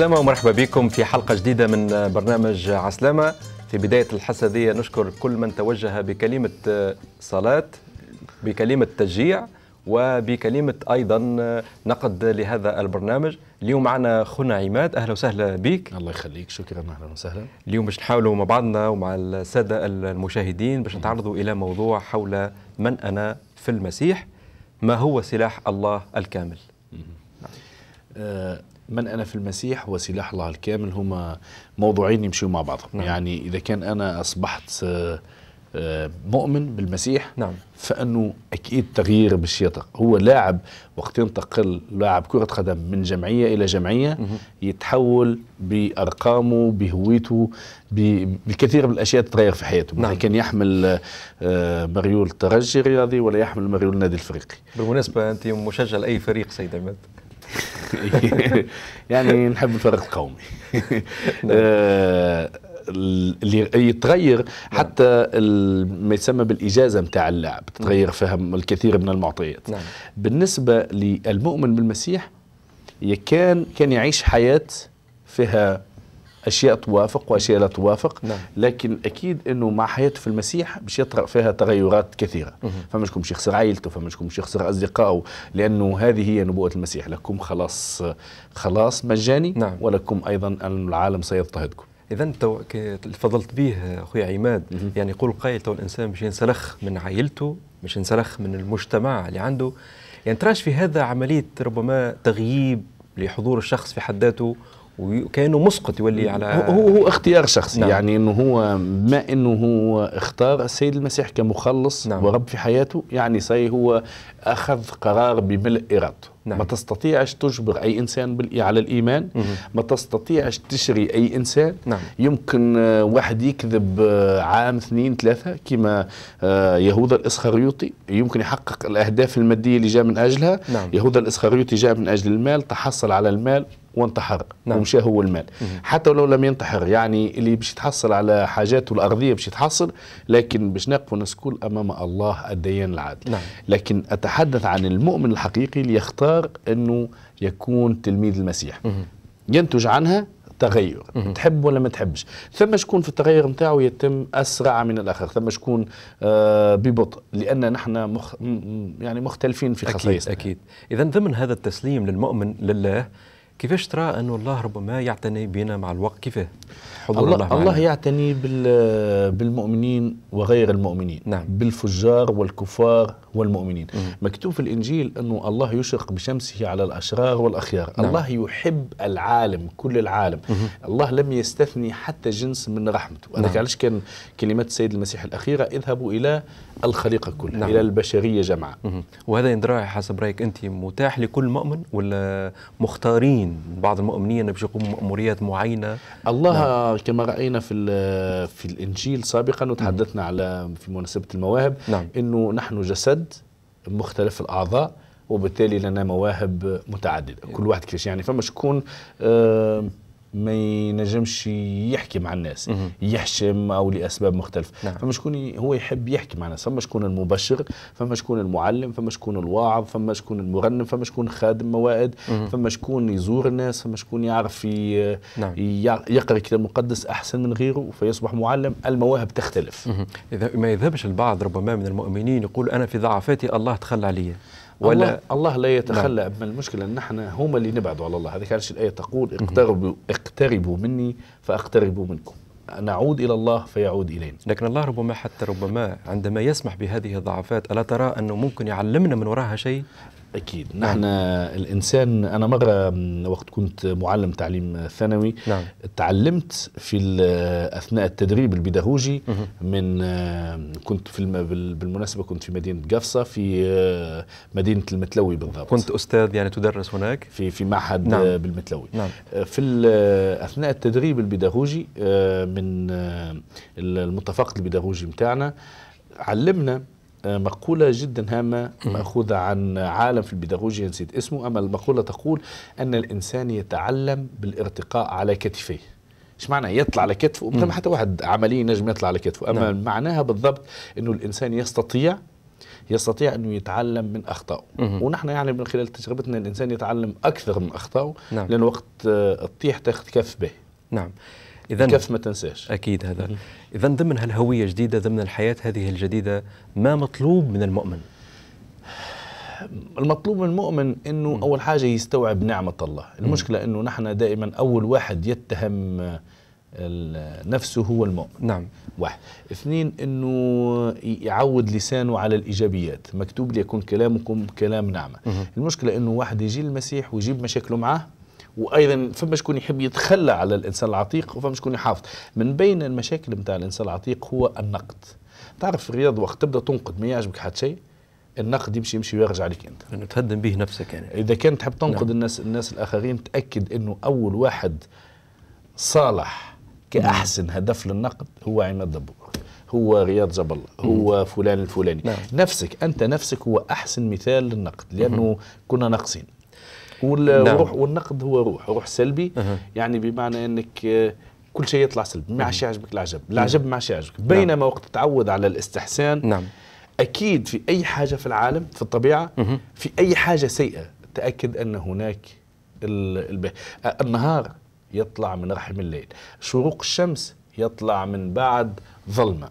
عسلامة ومرحبا بكم في حلقة جديدة من برنامج عسلامة في بداية الحصة دي نشكر كل من توجه بكلمة صلاة بكلمة تشجيع وبكلمة أيضا نقد لهذا البرنامج اليوم معنا خونا عماد أهلا وسهلا بك الله يخليك شكرا أهلا وسهلا اليوم باش نحاولوا مع بعضنا ومع السادة المشاهدين باش نتعرضوا إلى موضوع حول من أنا في المسيح ما هو سلاح الله الكامل آه، من انا في المسيح وسلاح الله الكامل هما موضوعين يمشيوا مع بعضهم نعم. يعني اذا كان انا اصبحت آه، آه، مؤمن بالمسيح نعم. فانه اكيد تغيير باش هو لاعب وقت ينتقل لاعب كره قدم من جمعيه الى جمعيه مه. يتحول بارقامه بهويته بكثير من الاشياء تتغير في حياته نعم. كان يحمل مريول الترجي الرياضي ولا يحمل مريول النادي الفريقي بالمناسبه انت مشجع لاي فريق سيد عماد يعني نحب الفرق القومي نعم. آه، اللي يتغير نعم. حتى ما يسمى بالاجازه نتاع اللاعب نعم. تتغير فيها الكثير من المعطيات بالنسبه للمؤمن بالمسيح كان كان يعيش حياه فيها اشياء توافق واشياء لا توافق نعم. لكن اكيد انه مع حياته في المسيح باش يطرا فيها تغيرات كثيره فمشكم شكون يخسر عائلته فمشكم شكون يخسر اصدقائه لانه هذه هي نبوءه المسيح لكم خلاص خلاص مجاني نعم. ولكم ايضا ان العالم سيضطهدكم اذا تو تفضلت به اخويا عماد مه. يعني يقول قائل تو الانسان باش ينسلخ من عائلته باش ينسلخ من المجتمع اللي عنده يعني تراش في هذا عمليه ربما تغييب لحضور الشخص في حد ذاته وكانه مسقط يولي على هو هو اختيار شخصي نعم. يعني انه هو بما انه هو اختار السيد المسيح كمخلص نعم. ورب في حياته يعني سي هو اخذ قرار بملء ارادته نعم. ما تستطيعش تجبر اي انسان على الايمان مه. ما تستطيعش تشري اي انسان نعم. يمكن آه، واحد يكذب آه، عام اثنين ثلاثه كما آه، يهوذا الاسخريوطي يمكن يحقق الاهداف الماديه اللي جاء من اجلها نعم. يهوذا الاسخريوطي جاء من اجل المال تحصل على المال وانتحر نعم. ومشى هو المال مم. حتى ولو لم ينتحر يعني اللي باش يتحصل على حاجاته الارضيه باش يتحصل لكن باش نقفوا نسكول امام الله الديان العادل نعم. لكن اتحدث عن المؤمن الحقيقي اللي يختار انه يكون تلميذ المسيح مم. ينتج عنها تغير مم. تحب ولا ما تحبش ثم شكون في التغير نتاعو يتم اسرع من الاخر ثم شكون آه ببطء لان نحن مخ... يعني مختلفين في خصائصنا اكيد اكيد اذا ضمن هذا التسليم للمؤمن لله كيفاش ترى أن الله ربما يعتني بنا مع الوقت كيفاه حضور الله, الله, الله يعتني بالمؤمنين وغير المؤمنين نعم. بالفجار والكفار والمؤمنين مكتوب في الإنجيل أنه الله يشرق بشمسه على الأشرار والأخيار نعم. الله يحب العالم كل العالم الله لم يستثني حتى جنس من رحمته هذاك نعم. علاش كان كلمات السيد المسيح الأخيرة اذهبوا إلى الخليقة كلها نعم. إلى البشرية جمعا وهذا يندرى حسب رأيك أنت متاح لكل مؤمن ولا مختارين بعض المؤمنين باش يقوموا مأموريات معينة الله نعم. كما رأينا في في الإنجيل سابقا وتحدثنا على في مناسبة المواهب نعم. أنه نحن جسد مختلف الاعضاء وبالتالي لنا مواهب متعدده كل واحد كيفاش يعني فما شكون آه ما ينجمش يحكي مع الناس يحشم او لاسباب مختلفه نعم. فما شكون هو يحب يحكي مع الناس فما شكون المبشر فما شكون المعلم فما شكون الواعظ فما شكون المرنم فما شكون خادم موائد فما شكون يزور الناس فما شكون يعرف نعم. يقرا الكتاب المقدس احسن من غيره فيصبح معلم المواهب تختلف اذا ما يذهبش البعض ربما من المؤمنين يقول انا في ضعفاتي الله تخلى علي ولا الله, الله لا يتخلى نعم. من المشكله ان احنا هم اللي نبعدوا على الله هذه علاش الايه تقول اقتربوا اقتربوا مني فاقتربوا منكم نعود الى الله فيعود الينا. لكن الله ربما حتى ربما عندما يسمح بهذه الضعفات الا ترى انه ممكن يعلمنا من وراها شيء؟ أكيد نعم. نحن الإنسان أنا مرة وقت كنت معلم تعليم ثانوي نعم. تعلمت في أثناء التدريب البيداغوجي من كنت في الم... بالمناسبة كنت في مدينة قفصة في مدينة المتلوي بالضبط كنت أستاذ يعني تدرس هناك في في معهد نعم. بالمتلوي نعم. في أثناء التدريب البيداغوجي آه، من آه، المتفق البيداغوجي بتاعنا علمنا آه، مقولة جدا هامة مأخوذة عن عالم في البيداغوجيا نسيت اسمه أما المقولة تقول أن الإنسان يتعلم بالارتقاء على كتفيه ايش معنى يطلع على كتفه ما حتى واحد عملي نجم يطلع على كتفه أما نعم. معناها بالضبط أنه الإنسان يستطيع يستطيع انه يتعلم من اخطائه ونحن يعني من خلال تجربتنا الانسان يتعلم اكثر من اخطائه نعم. لان وقت تطيح آه، تاخذ كف به نعم اذا كيف ما تنساش اكيد هذا اذا ضمن هالهويه الجديده ضمن الحياه هذه الجديده ما مطلوب من المؤمن المطلوب من المؤمن انه م. اول حاجه يستوعب نعمه الله المشكله انه نحن دائما اول واحد يتهم آه، نفسه هو المؤمن نعم واحد اثنين انه يعود لسانه على الايجابيات مكتوب ليكون كلامكم كلام نعمه مه. المشكله انه واحد يجي المسيح ويجيب مشاكله معاه وايضا فما شكون يحب يتخلى على الانسان العتيق وفما شكون يحافظ من بين المشاكل نتاع الانسان العتيق هو النقد تعرف في الرياض وقت تبدا تنقد ما يعجبك حتى شيء النقد يمشي يمشي ويرجع عليك انت انه يعني تهدم به نفسك يعني اذا كان تحب تنقد نعم. الناس الناس الاخرين تاكد انه اول واحد صالح كاحسن نعم. هدف للنقد هو عماد دبور هو رياض جبل هو فلان الفلاني نعم. نفسك انت نفسك هو احسن مثال للنقد لانه كنا ناقصين والروح نعم. والنقد هو روح روح سلبي يعني بمعنى انك آه، كل شيء يطلع سلبي ما عادش يعجبك العجب العجب نعم. ما عادش يعجبك بينما نعم. وقت تعود على الاستحسان نعم اكيد في اي حاجه في العالم في الطبيعه في اي حاجه سيئه تاكد ان هناك الب... النهار يطلع من رحم الليل شروق الشمس يطلع من بعد ظلمه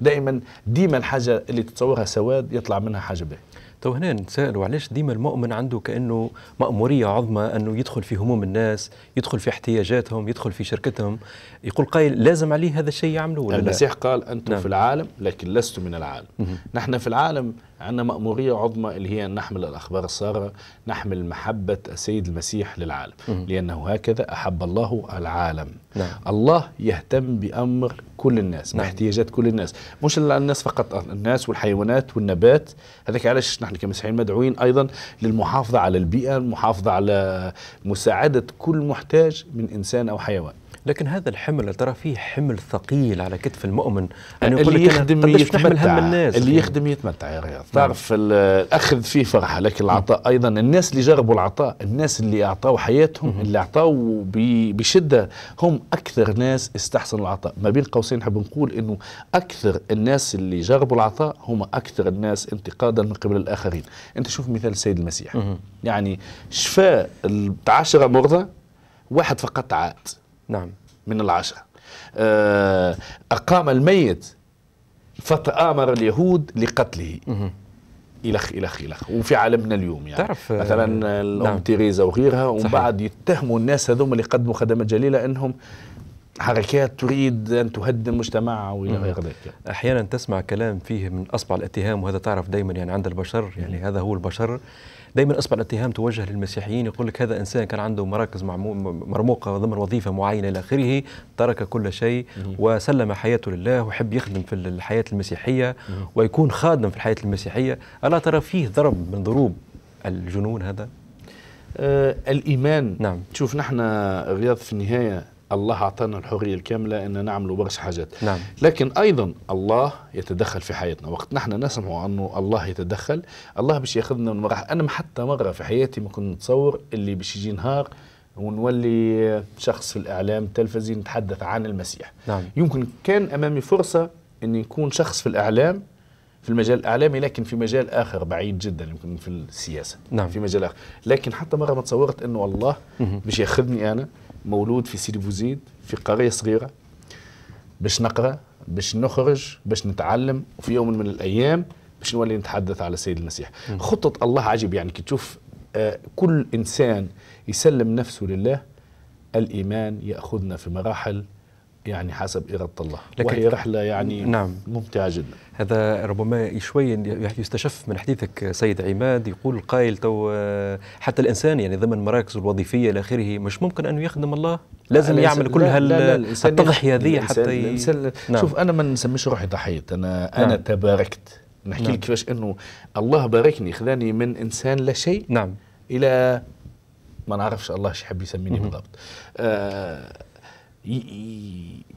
دائما ديما الحاجه اللي تتصورها سواد يطلع منها حاجه باهيه تو هنا نتساءلوا علاش ديما المؤمن عنده كانه ماموريه عظمى انه يدخل في هموم الناس يدخل في احتياجاتهم يدخل في شركتهم يقول قائل لازم عليه هذا الشيء يعملوه ولا المسيح لا؟ قال انتم نعم. في العالم لكن لست من العالم نحن في العالم عندنا مأمورية عظمى اللي هي أن نحمل الأخبار السارة نحمل محبة السيد المسيح للعالم مم. لأنه هكذا أحب الله العالم نعم. الله يهتم بأمر كل الناس نعم. باحتياجات كل الناس مش الناس فقط الناس والحيوانات والنبات هذاك علاش نحن كمسيحيين مدعوين أيضا للمحافظة على البيئة المحافظة على مساعدة كل محتاج من إنسان أو حيوان لكن هذا الحمل ترى فيه حمل ثقيل على كتف المؤمن يعني اللي يخدم يتمتع الناس اللي يخدم يتمتع يا رياض نعم. تعرف الاخذ فيه فرحه لكن العطاء ايضا الناس اللي جربوا العطاء الناس اللي اعطوا حياتهم اللي اعطوا بشده هم اكثر ناس استحسنوا العطاء ما بين قوسين نحب نقول انه اكثر الناس اللي جربوا العطاء هم اكثر الناس انتقادا من قبل الاخرين انت شوف مثال السيد المسيح يعني شفاء 10 مرضى واحد فقط عاد نعم من العشاء آه، أقام الميت فتآمر اليهود لقتله إلخ إلخ إلخ وفي عالمنا اليوم يعني تعرف آه، مثلا آه، الأم نعم. تيريزا وغيرها ومن بعد يتهموا الناس هذوما اللي قدموا خدمات جليلة أنهم حركات تريد ان تهدم المجتمع والى غير ذلك احيانا تسمع كلام فيه من اصبع الاتهام وهذا تعرف دائما يعني عند البشر يعني هذا هو البشر دائما اصبع الاتهام توجه للمسيحيين يقول لك هذا انسان كان عنده مراكز مرموقه ضمن وظيفه معينه الى اخره ترك كل شيء وسلم حياته لله وحب يخدم في الحياه المسيحيه ويكون خادم في الحياه المسيحيه الا ترى فيه ضرب من ضروب الجنون هذا آه الايمان نعم شوف نحن رياض في النهايه الله أعطانا الحرية الكاملة أن نعمل برش حاجات نعم. لكن أيضا الله يتدخل في حياتنا وقت نحن نسمع أنه الله يتدخل الله باش ياخذنا من مراحل أنا حتى مرة في حياتي ما كنت نتصور اللي باش يجي نهار ونولي شخص في الإعلام التلفزي نتحدث عن المسيح نعم. يمكن كان أمامي فرصة أني نكون شخص في الإعلام في المجال الاعلامي لكن في مجال اخر بعيد جدا يمكن في السياسه نعم. في مجال اخر لكن حتى مره ما تصورت انه والله باش ياخذني انا مولود في سيدي بوزيد في قريه صغيره باش نقرا باش نخرج باش نتعلم وفي يوم من الايام باش نولي نتحدث على السيد المسيح خطه الله عجيب يعني كي تشوف آه، كل انسان يسلم نفسه لله الايمان ياخذنا في مراحل يعني حسب إرادة الله لكن وهي رحلة يعني نعم ممتعة جدا هذا ربما شوي يستشف من حديثك سيد عماد يقول القائل تو حتى الإنسان يعني ضمن مراكزه الوظيفية إلى آخره مش ممكن أنه يخدم الله لازم يعمل كل هالتضحية هذه حتى ي... نعم. شوف أنا ما نسميش روحي ضحية أنا نعم. أنا نعم. تباركت نحكي نعم. لك كيفاش أنه الله باركني خلاني من إنسان لا شيء نعم إلى ما نعرفش الله يحب يسميني بالضبط آه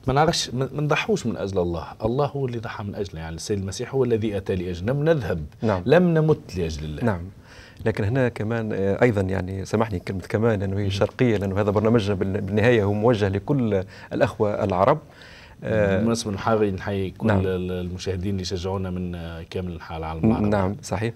ما نعرفش ما نضحوش من اجل الله، الله هو اللي ضحى من اجله يعني السيد المسيح هو الذي اتى لاجلنا لم نذهب نعم. لم نمت لاجل الله نعم لكن هنا كمان آه، ايضا يعني سامحني كلمه كمان لانه هي شرقيه لانه هذا برنامجنا بالنهايه هو موجه لكل الاخوه العرب آه، بالمناسبة نحاول نحيي كل نعم. المشاهدين اللي شجعونا من آه، كامل انحاء العالم العربي نعم صحيح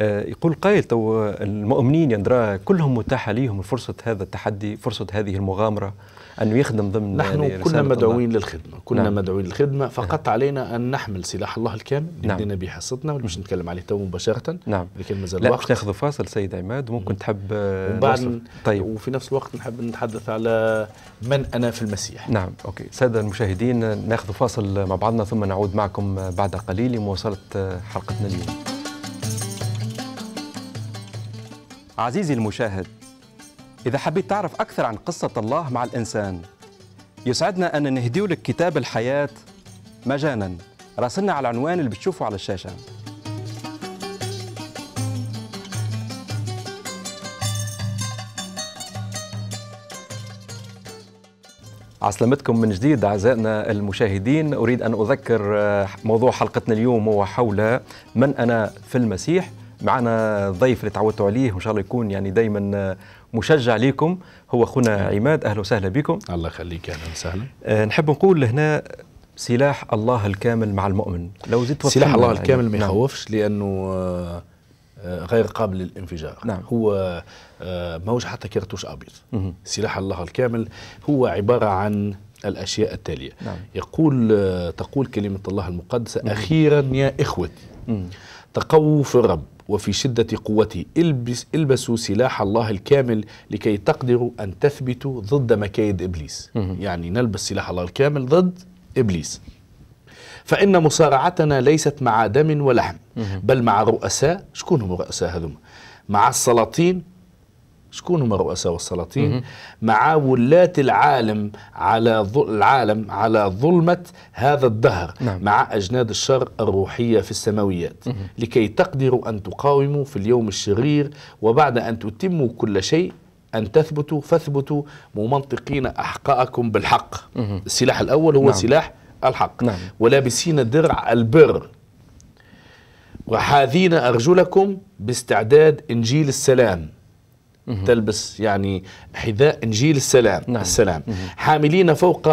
يقول قائل تو المؤمنين يا كلهم متاحة ليهم فرصة هذا التحدي فرصة هذه المغامرة أنه يخدم ضمن نحن كنا مدعوين الله. للخدمة كنا نعم. مدعوين للخدمة نعم. فقط علينا أن نحمل سلاح الله الكامل نعم. لدينا به حصتنا باش نتكلم عليه تو مباشرة نعم لكن مازال لا ناخذ فاصل سيد عماد ممكن مم. تحب آه، وبعد طيب وفي نفس الوقت نحب نتحدث على من أنا في المسيح نعم أوكي سادة المشاهدين ناخذ فاصل مع بعضنا ثم نعود معكم بعد قليل لمواصلة آه، حلقتنا اليوم عزيزي المشاهد إذا حبيت تعرف أكثر عن قصة الله مع الإنسان يسعدنا أن نهدي لك كتاب الحياة مجانا راسلنا على العنوان اللي بتشوفه على الشاشة عسلامتكم من جديد أعزائنا المشاهدين أريد أن أذكر آه، موضوع حلقتنا اليوم هو حول من أنا في المسيح معنا ضيف اللي تعودتوا عليه وان شاء الله يكون يعني دائما آه، مشجع ليكم هو خونا نعم. عماد اهلا وسهلا بكم الله يخليك اهلا وسهلا أه نحب نقول هنا سلاح الله الكامل مع المؤمن لو زدت سلاح الله الكامل يعني. ما نعم. يخوفش نعم. لانه آه، آه، غير قابل للانفجار نعم. هو ماهوش حتى كرتوش ابيض مه. سلاح الله الكامل هو عباره عن الاشياء التاليه نعم. يقول آه، تقول كلمه الله المقدسه مه. اخيرا يا اخوتي تقووا في الرب وفي شدة قوته البس البسوا سلاح الله الكامل لكي تقدروا أن تثبتوا ضد مكايد إبليس يعني نلبس سلاح الله الكامل ضد إبليس فإن مصارعتنا ليست مع دم ولحم بل مع رؤساء شكون هم رؤساء هذوما مع السلاطين شكون هما الرؤساء والسلاطين مع ولاة العالم على ظل العالم على ظلمة هذا الدهر نعم. مع أجناد الشر الروحية في السماويات مم. لكي تقدروا أن تقاوموا في اليوم الشرير وبعد أن تتموا كل شيء أن تثبتوا فاثبتوا ممنطقين أحقاءكم بالحق مم. السلاح الأول هو نعم. سلاح الحق نعم. ولابسين درع البر وحاذين أرجلكم باستعداد إنجيل السلام مه. تلبس يعني حذاء انجيل السلام نعم. السلام مه. حاملين فوق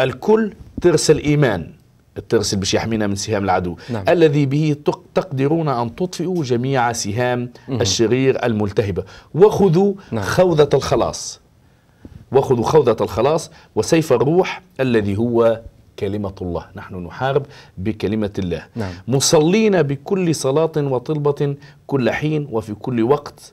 الكل ترس الايمان الترس اللي باش يحمينا من سهام العدو نعم. الذي به تقدرون ان تطفئوا جميع سهام مه. الشرير الملتهبه وخذوا نعم. خوذه الخلاص وخذوا خوذه الخلاص وسيف الروح الذي هو كلمة الله نحن نحارب بكلمة الله نعم. مصلين بكل صلاة وطلبة كل حين وفي كل وقت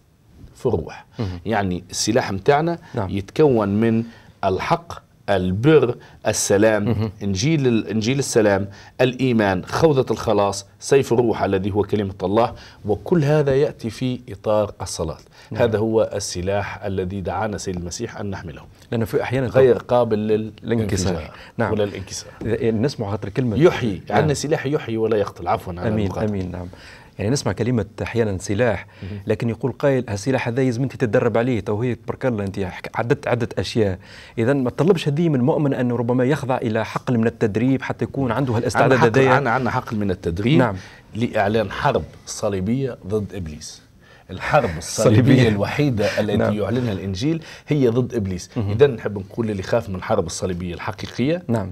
في الروح يعني السلاح متاعنا نعم. يتكون من الحق البر السلام انجيل انجيل السلام الايمان خوذه الخلاص سيف الروح الذي هو كلمه الله وكل هذا ياتي في اطار الصلاه نعم. هذا هو السلاح الذي دعانا سيد المسيح ان نحمله لانه في احيانا غير قابل للانكسار نعم وللانكسار نسمع خاطر كلمه يحيي عندنا نعم. سلاح يحيي ولا يقتل عفوا امين امين نعم يعني نسمع كلمه احيانا سلاح لكن يقول قائل هالسلاح هذا لازم انت تتدرب عليه تو هي تبارك الله انت عددت عده اشياء اذا ما تطلبش هذه من المؤمن انه ربما يخضع الى حقل من التدريب حتى يكون عنده هالاستعداد هذايا عندنا عندنا حقل من التدريب نعم. لاعلان حرب صليبيه ضد ابليس الحرب الصليبية الوحيدة التي نعم. يعلنها الإنجيل هي ضد إبليس إذا نحب نقول اللي خاف من الحرب الصليبية الحقيقية نعم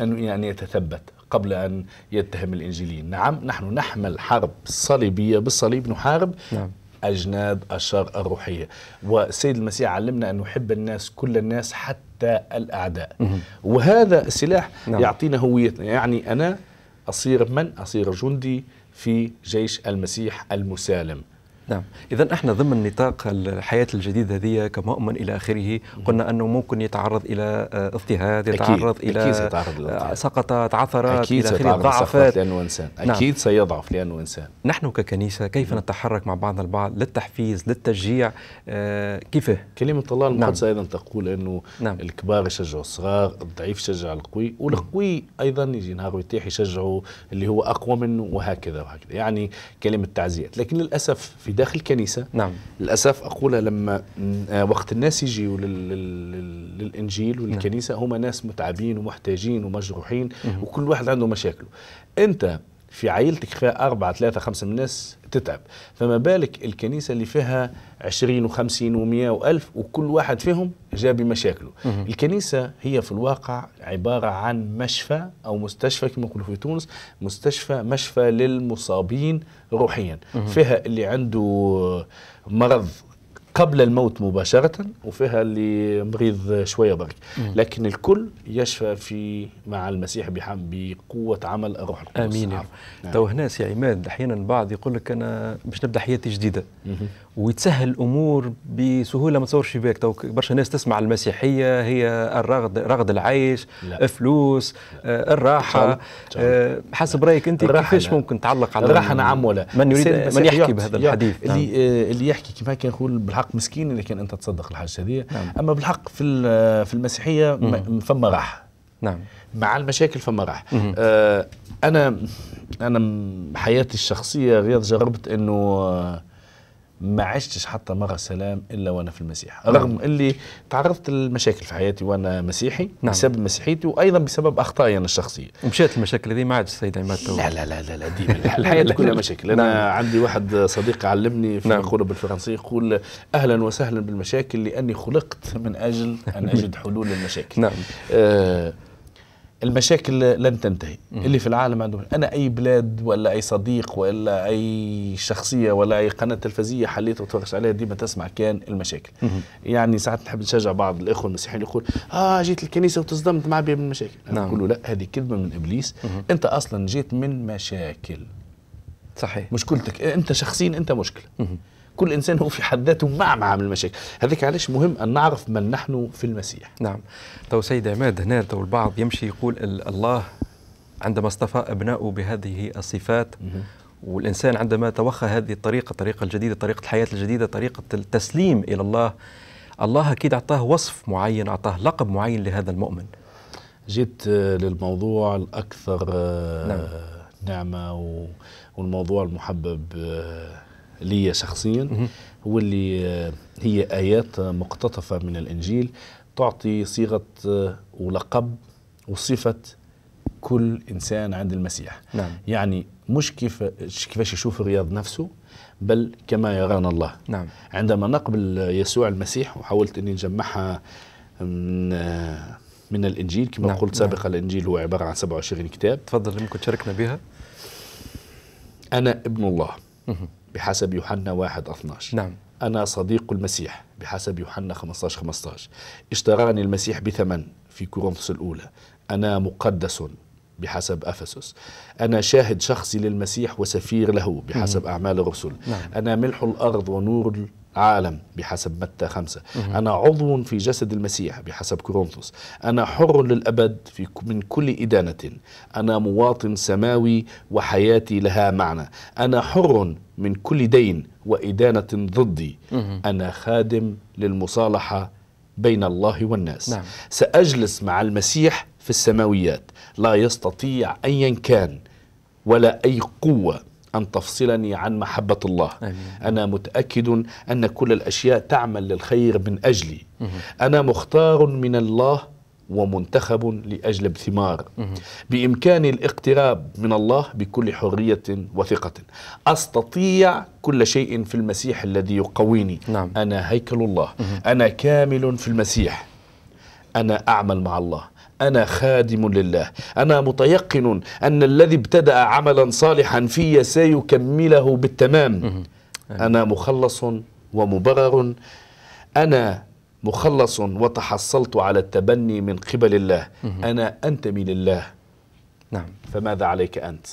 أنه يعني يتثبت قبل أن يتهم الإنجيليين نعم نحن نحمل حرب صليبية بالصليب نحارب نعم. أجناد الشر الروحية والسيد المسيح علمنا أن نحب الناس كل الناس حتى الأعداء وهذا السلاح نعم. يعطينا هويتنا يعني أنا أصير من؟ أصير جندي في جيش المسيح المسالم نعم إذا احنا ضمن نطاق الحياة الجديدة هذه كمؤمن إلى آخره قلنا أنه ممكن يتعرض إلى آه، اضطهاد يتعرض أكيد. إلى أكيد سيتعرض آه، سقطة تعثرات أكيد إلى آخره ضعفات لأنه إنسان نعم. أكيد نعم. سيضعف لأنه إنسان نحن ككنيسة كيف نعم. نتحرك مع بعضنا البعض للتحفيز للتشجيع آه كيف كلمة الله نعم. المقدسة نعم. أيضا تقول أنه نعم. الكبار يشجعوا الصغار الضعيف يشجع القوي والقوي أيضا يجي نهار ويتيح يشجعوا اللي هو أقوى منه وهكذا وهكذا يعني كلمة تعزية لكن للأسف في داخل الكنيسة نعم للأسف أقولها لما وقت الناس يجيوا للإنجيل والكنيسة هم ناس متعبين ومحتاجين ومجروحين وكل واحد عنده مشاكله أنت في عائلتك فيها أربعة ثلاثة خمسة من الناس تتعب فما بالك الكنيسة اللي فيها عشرين وخمسين ومئة وألف وكل واحد فيهم جاء بمشاكله مه. الكنيسة هي في الواقع عبارة عن مشفى أو مستشفى كما يقولوا في تونس مستشفى مشفى للمصابين روحيا مه. فيها اللي عنده مرض قبل الموت مباشرة وفيها اللي مريض شوية برك لكن الكل يشفى في مع المسيح بحم بقوة عمل الروح القدس آمين نعم. تو هنا سي عماد أحيانا البعض يقول لك أنا باش نبدأ حياتي جديدة ويتسهل الامور بسهوله ما تصورش في بالك برشا ناس تسمع المسيحيه هي الرغد رغد العيش لا. فلوس لا. آه، الراحه آه، حسب رايك انت كيفاش ممكن تعلق على الراحه نعم ولا من يريد من يحكي بهذا الحديث اللي نعم. اللي يحكي كما كان يقول بالحق مسكين اذا كان انت تصدق الحاجه هذه نعم. اما بالحق في في المسيحيه فما راحه نعم مع المشاكل فما راح آه انا انا حياتي الشخصيه رياض جربت انه ما عشتش حتى مرة سلام إلا وأنا في المسيح نعم. رغم اللي تعرضت لمشاكل في حياتي وأنا مسيحي نعم. بسبب مسيحيتي وأيضا بسبب أخطائي أنا الشخصية ومشيت المشاكل هذه ما عاد السيد عماد لا لا لا لا, لا الحياة كلها مشاكل أنا نعم. عندي واحد صديق علمني في نعم. يقول بالفرنسية يقول أهلا وسهلا بالمشاكل لأني خلقت من أجل أن أجد حلول للمشاكل نعم آه المشاكل لن تنتهي اللي في العالم عندهم انا اي بلاد ولا اي صديق ولا اي شخصيه ولا اي قناه تلفزيونيه حليت وتفرجت عليها ديما تسمع كان المشاكل يعني ساعات نحب نشجع بعض الاخوه المسيحيين يقول اه جيت الكنيسه وتصدمت مع من المشاكل نعم. نقول له لا هذه كذبه من ابليس انت اصلا جيت من مشاكل صحيح مشكلتك انت شخصيا انت مشكله كل انسان هو في حد ذاته معمعة من المشاكل هذيك علاش مهم ان نعرف من نحن في المسيح نعم تو سيد عماد هنا تو البعض يمشي يقول الله عندما اصطفى ابنائه بهذه الصفات والانسان عندما توخى هذه الطريقه الطريقه الجديده طريقه الحياه الجديده طريقه التسليم الى الله الله اكيد اعطاه وصف معين اعطاه لقب معين لهذا المؤمن جيت آه، للموضوع الاكثر آه، نعم. نعمه والموضوع المحبب آه، لي شخصيا هو اللي آه، هي آيات مقتطفة من الإنجيل تعطي صيغة آه، ولقب وصفة كل إنسان عند المسيح نعم. يعني مش كيف كيفاش يشوف الرياض نفسه بل كما يرانا الله نعم. عندما نقبل آه، يسوع المسيح وحاولت أني نجمعها من من الانجيل كما نعم. قلت نعم. سابقا نعم. الانجيل هو عباره عن 27 كتاب تفضل ممكن تشاركنا بها انا ابن الله بحسب يوحنا 1 12 نعم أنا صديق المسيح بحسب يوحنا 15 15 اشتراني المسيح بثمن في كورنثوس الأولى أنا مقدس بحسب أفسس أنا شاهد شخصي للمسيح وسفير له بحسب أعمال الرسل نعم. أنا ملح الأرض ونور عالم بحسب متى خمسة أنا عضو في جسد المسيح بحسب كورنثوس أنا حر للأبد في من كل إدانة أنا مواطن سماوي وحياتي لها معنى أنا حر من كل دين وإدانة ضدي أنا خادم للمصالحة بين الله والناس نعم. سأجلس مع المسيح في السماويات لا يستطيع أيا كان ولا أي قوة أن تفصلني عن محبة الله أنا متأكد أن كل الأشياء تعمل للخير من أجلي أنا مختار من الله ومنتخب لأجل الثمار بإمكاني الاقتراب من الله بكل حرية وثقة أستطيع كل شيء في المسيح الذي يقويني نعم. أنا هيكل الله أنا كامل في المسيح أنا أعمل مع الله أنا خادم لله أنا متيقن أن الذي ابتدأ عملا صالحا في سيكمله بالتمام أنا مخلص ومبرر أنا مخلص وتحصلت على التبني من قبل الله أنا أنتمي لله نعم فماذا عليك أنت؟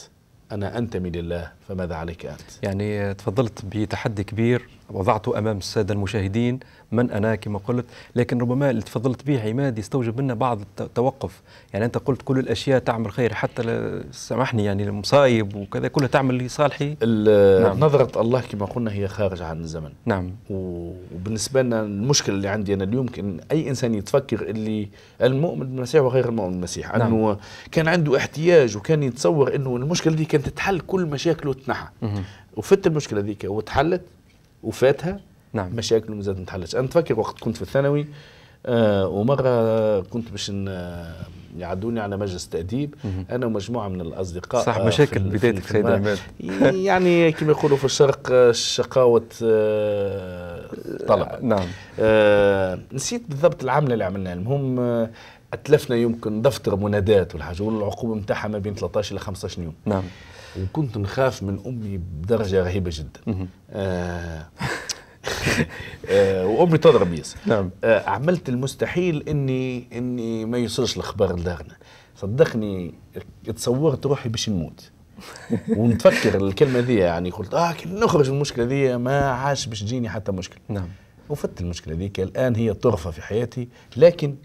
أنا أنتمي لله فماذا عليك أنت؟ يعني تفضلت بتحدي كبير وضعت امام الساده المشاهدين من انا كما قلت لكن ربما اللي تفضلت به عماد يستوجب منا بعض التوقف يعني انت قلت كل الاشياء تعمل خير حتى سامحني يعني المصايب وكذا كلها تعمل لصالحي نعم. نظره الله كما قلنا هي خارجه عن الزمن نعم وبالنسبه لنا المشكله اللي عندي انا اليوم كان اي انسان يتفكر اللي المؤمن بالمسيح وغير المؤمن بالمسيح نعم. انه كان عنده احتياج وكان يتصور انه المشكله دي كانت تتحل كل مشاكله تنحى وفت المشكله ذيك وتحلت وفاتها نعم مشاكل المزاد ما تحلش انا تفكر وقت كنت في الثانوي آه ومره كنت باش يعدوني على مجلس تاديب انا ومجموعه من الاصدقاء صح آه، مشاكل بدايتك سيد عماد يعني كما يقولوا في الشرق آه، شقاوه آه طلب آه، نعم آه نسيت بالضبط العمله اللي عملناها المهم آه اتلفنا يمكن دفتر منادات والحاجه والعقوبه نتاعها ما بين 13 الى 15 يوم نعم وكنت نخاف من امي بدرجه رهيبه جدا آه آه وامي تضرب يس نعم آه عملت المستحيل اني اني ما يوصلش الخبر لدارنا صدقني تصورت روحي باش نموت ونتفكر الكلمه دي يعني قلت اه كي نخرج من المشكله دي ما عادش باش تجيني حتى مشكله نعم وفت المشكله ذيك الان هي طرفه في حياتي لكن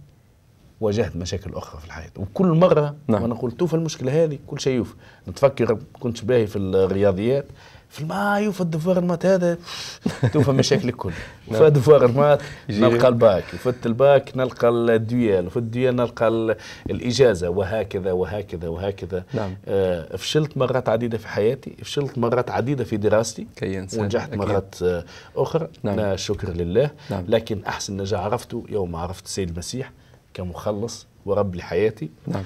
واجهت مشاكل اخرى في الحياه وكل مره نعم. وانا قلت توفى المشكله هذه كل شيء يوفى نتفكر كنت باهي في الرياضيات في الماء آه، يوف الدفار المات هذا توفى مشاكل الكل نعم. في الدفار المات نلقى الباك في الباك نلقى الديال وفي الديال نلقى الاجازه وهكذا وهكذا وهكذا نعم. آه فشلت مرات عديده في حياتي فشلت مرات عديده في دراستي ونجحت مرات آه اخرى نعم. شكر لله نعم. لكن احسن نجاح عرفته يوم عرفت السيد المسيح كمخلص ورب لحياتي نعم.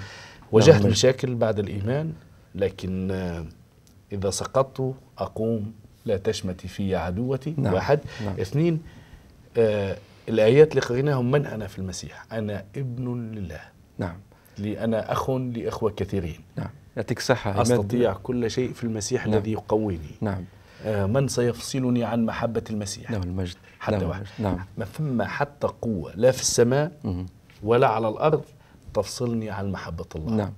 واجهت نعم. مشاكل بعد الإيمان لكن آه، إذا سقطت أقوم لا تشمتي في عدوتي نعم. واحد نعم. اثنين آه الآيات اللي قريناهم من أنا في المسيح أنا ابن لله نعم لي أنا أخ لإخوة كثيرين نعم يعطيك صحة أستطيع نعم. كل شيء في المسيح نعم. الذي يقويني نعم آه من سيفصلني عن محبة المسيح نعم المجد حتى نعم. واحد نعم ما ثم حتى قوة لا في السماء ولا على الأرض تفصلني عن محبة الله نعم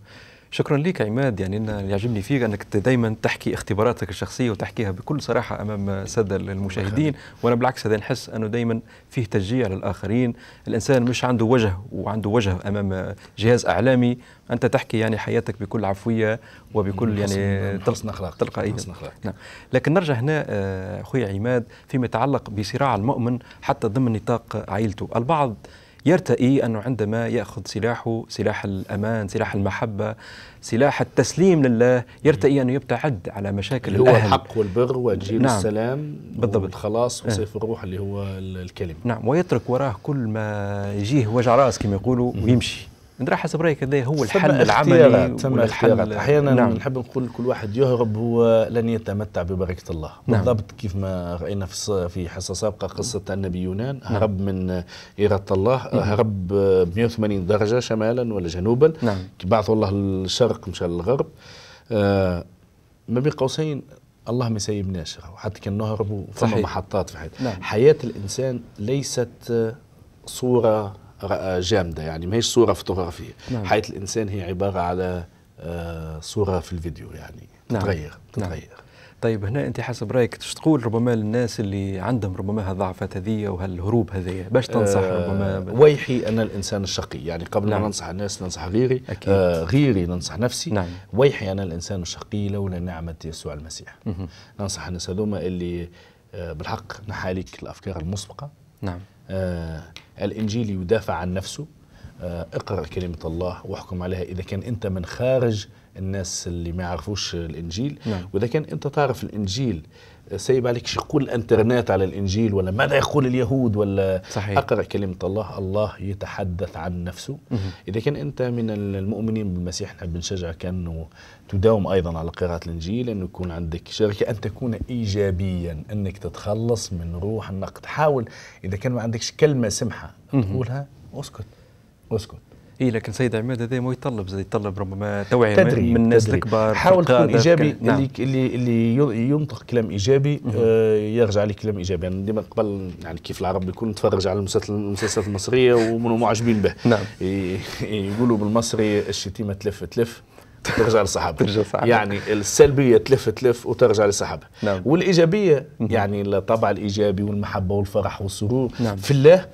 شكرا لك عماد يعني أنا يعجبني فيك أنك دائما تحكي اختباراتك الشخصية وتحكيها بكل صراحة أمام سادة المشاهدين وأنا بالعكس هذا نحس أنه دائما فيه تشجيع للآخرين الإنسان مش عنده وجه وعنده وجه أمام جهاز إعلامي أنت تحكي يعني حياتك بكل عفوية وبكل يعني حسن أخلاق تلقائية أيه. أخلاق نعم لكن نرجع هنا آه، أخوي عماد فيما يتعلق بصراع المؤمن حتى ضمن نطاق عائلته البعض يرتئي أنه عندما يأخذ سلاحه سلاح الأمان سلاح المحبة سلاح التسليم لله يرتئي أنه يبتعد على مشاكل اللي هو الحق والبر وتجيب نعم السلام بالضبط والخلاص إيه. وسيف الروح اللي هو الكلمة نعم ويترك وراه كل ما يجيه وجع رأس كما يقولوا ويمشي راح حسب رايك هذا هو الحل العملي تم الحل احيانا نعم. نحب نقول كل واحد يهرب هو لن يتمتع ببركه الله نعم. بالضبط كيف ما راينا في حصه سابقه قصه النبي يونان نعم. هرب من اراده الله نعم. هرب 180 درجه شمالا ولا جنوبا نعم. بعث الله للشرق مشى للغرب آه ما بين قوسين الله ما يسيبناش حتى كان نهرب فما محطات في حياتنا نعم. حياه الانسان ليست صوره آه، جامده يعني ما هيش صوره فوتوغرافيه نعم. حياه الانسان هي عباره على آه، صوره في الفيديو يعني نعم. تتغير نعم. تتغير نعم. طيب هنا انت حسب رايك تش تقول ربما للناس اللي عندهم ربما هالضعفات هذه وهالهروب هذايا باش تنصح آه ربما ويحي انا الانسان الشقي يعني قبل نعم. ما ننصح الناس ننصح غيري أكيد. آه غيري ننصح نفسي نعم. ويحي انا الانسان الشقي لولا نعمه يسوع المسيح مه. ننصح الناس هذوما اللي آه بالحق نحاليك الافكار المسبقه نعم آه، الإنجيل يدافع عن نفسه آه، اقرأ كلمة الله واحكم عليها إذا كان أنت من خارج الناس اللي ما يعرفوش الإنجيل نعم. وإذا كان أنت تعرف الإنجيل سيب عليك شو يقول الانترنت على الانجيل ولا ماذا يقول اليهود ولا صحيح. اقرا كلمه الله الله يتحدث عن نفسه مه. اذا كان انت من المؤمنين بالمسيح نحب نشجعك انه تداوم ايضا على قراءه الانجيل انه يكون عندك شركه ان تكون ايجابيا انك تتخلص من روح النقد حاول اذا كان ما عندكش كلمه سمحه تقولها اسكت اسكت اي لكن سيد عماد هذا ما يطلب زي يطلب ربما توعيه تدريب من الناس الكبار حاول تكون ايجابي نعم. اللي اللي اللي ينطق كلام ايجابي آه يرجع لكلام ايجابي يعني ديما قبل يعني كيف العرب الكل نتفرج على المسلسلات المصريه ومنو معجبين به نعم يقولوا بالمصري الشتيمه تلف تلف ترجع لصاحبها ترجع لصاحبها يعني السلبيه تلف تلف وترجع لصاحبها نعم. والايجابيه يعني الطبع الايجابي والمحبه والفرح والسرور نعم. في الله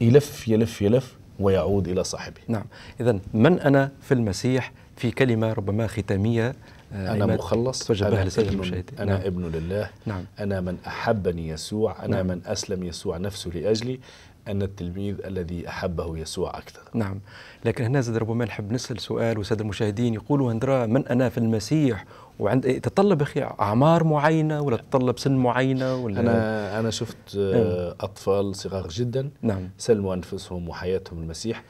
يلف يلف يلف ويعود إلى صاحبه نعم إذا من أنا في المسيح في كلمة ربما ختامية آه، أنا مخلص أنا, ابن, أنا نعم. ابن لله نعم. أنا من أحبني يسوع أنا نعم. من أسلم يسوع نفسه لأجلي أن التلميذ الذي أحبه يسوع أكثر نعم لكن هنا زاد ربما نحب نسأل سؤال وسادة المشاهدين يقولوا هندرا من أنا في المسيح وعند إيه، تطلب أخي أعمار معينة ولا تطلب سن معينة ولا أنا أنا شفت نعم. آه، أطفال صغار جدا نعم سلموا أنفسهم وحياتهم المسيح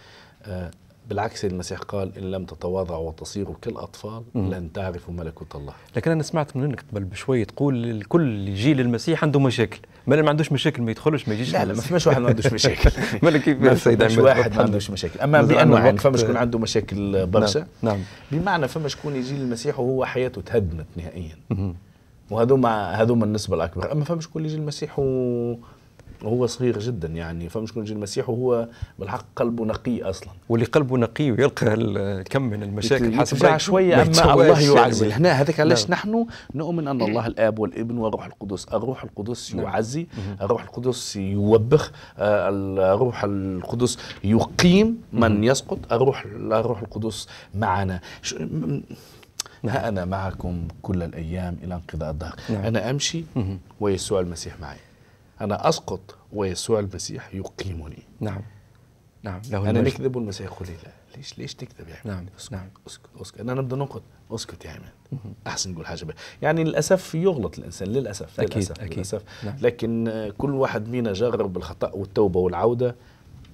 آه، بالعكس المسيح قال إن لم تتواضعوا وتصيروا كالأطفال لن تعرفوا ملكوت الله لكن أنا سمعت منك قبل بشوي تقول كل جيل المسيح عنده مشاكل ما ما عندوش مشاكل ما يدخلش ما يجيش لا لا ما فماش واحد ما عندوش مشاكل ما كيف ما فماش نعم، واحد ما عندوش مشاكل اما نعم، بانواع نعم. فما شكون عنده مشاكل برشا نعم, نعم. بمعنى فما شكون يجي للمسيح وهو حياته تهدمت نهائيا وهذوما هذوما النسبه الاكبر اما فما شكون يجي للمسيح و وهو صغير جدا يعني فمش كنجي يجي المسيح وهو بالحق قلبه نقي اصلا واللي قلبه نقي ويلقى الكم من المشاكل حسب شويه اما الله يعزي هنا هذاك نعم. علاش نحن نؤمن ان الله الاب والابن والروح القدس الروح القدس نعم. يعزي الروح القدس يوبخ آه، الروح القدس يقيم من يسقط الروح الروح القدس معنا ها نعم. أنا معكم كل الأيام إلى انقضاء الدهر نعم. أنا أمشي ويسوع المسيح معي أنا أسقط ويسوع المسيح يقيمني نعم نعم له أنا نكذب والمسيح يقول لي لا ليش ليش تكذب يا عماد نعم اسكت نعم اسكت اسكت أنا نبدأ نقط اسكت يا عماد أحسن نقول حاجة بقى. يعني للأسف يغلط الإنسان للأسف أكيد للأسف, أكيد للأسف. نعم. لكن كل واحد منا جرب الخطأ والتوبة والعودة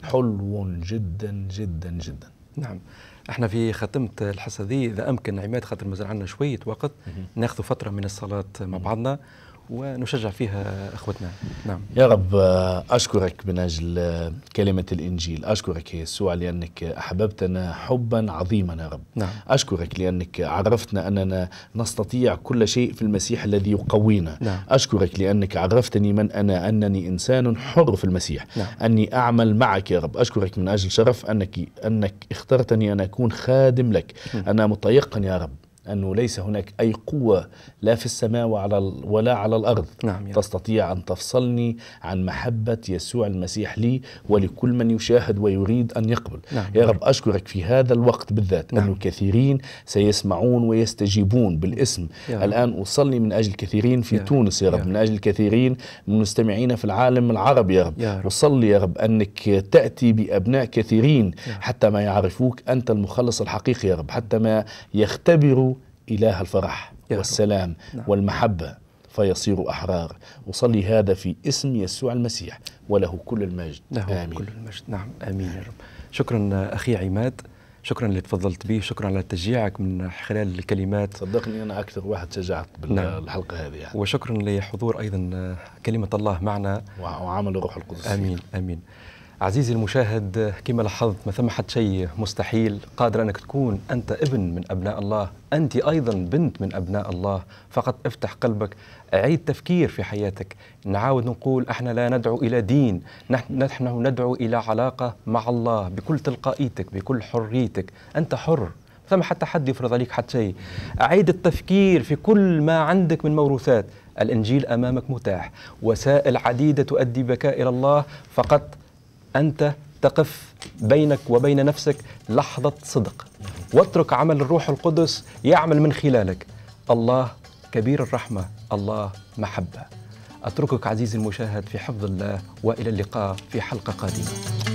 حلو جدا جدا جدا نعم احنا في ختمة الحصة دي إذا أمكن عماد خاطر مازال عندنا شوية وقت ناخذ فترة من الصلاة مع بعضنا ونشجع فيها اخوتنا نعم يا رب اشكرك من اجل كلمه الانجيل اشكرك يا يسوع لانك احببتنا حبا عظيما يا رب نعم. اشكرك لانك عرفتنا اننا نستطيع كل شيء في المسيح الذي يقوينا نعم. اشكرك لانك عرفتني من انا انني انسان حر في المسيح نعم. اني اعمل معك يا رب اشكرك من اجل شرف انك انك اخترتني ان اكون خادم لك م. نعم. انا متيقن يا رب أنه ليس هناك أي قوة لا في السماء وعلى ولا على الأرض نعم تستطيع أن تفصلني عن محبة يسوع المسيح لي ولكل من يشاهد ويريد أن يقبل نعم يا رب أشكرك في هذا الوقت بالذات نعم أنه كثيرين سيسمعون ويستجيبون بالاسم يا الآن أصلي من أجل كثيرين في يعني. تونس يا رب يعني. من أجل كثيرين من مستمعينا في العالم العربي يا رب, يا رب. أصلي يا رب أنك تأتي بأبناء كثيرين حتى ما يعرفوك أنت المخلص الحقيقي يا رب حتى ما يختبروا إله الفرح والسلام نعم. والمحبة فيصير أحرار أصلي هذا في اسم يسوع المسيح وله كل المجد له آمين كل المجد نعم آمين يا رب شكرا أخي عماد شكرا اللي تفضلت به شكرا على تشجيعك من خلال الكلمات صدقني انا اكثر واحد شجعت بالحلقه نعم. هذه يعني. وشكرا لحضور ايضا كلمه الله معنا وعمل الروح القدس امين امين عزيزي المشاهد كما لاحظت ما ثم حد شيء مستحيل قادر انك تكون انت ابن من ابناء الله انت ايضا بنت من ابناء الله فقط افتح قلبك عيد تفكير في حياتك نعاود نقول احنا لا ندعو الى دين نحن ندعو الى علاقه مع الله بكل تلقائيتك بكل حريتك انت حر ثم حتى حد يفرض عليك حتى شيء عيد التفكير في كل ما عندك من موروثات الانجيل امامك متاح وسائل عديده تؤدي بك الى الله فقط أنت تقف بينك وبين نفسك لحظة صدق واترك عمل الروح القدس يعمل من خلالك الله كبير الرحمة الله محبة أتركك عزيزي المشاهد في حفظ الله وإلى اللقاء في حلقة قادمة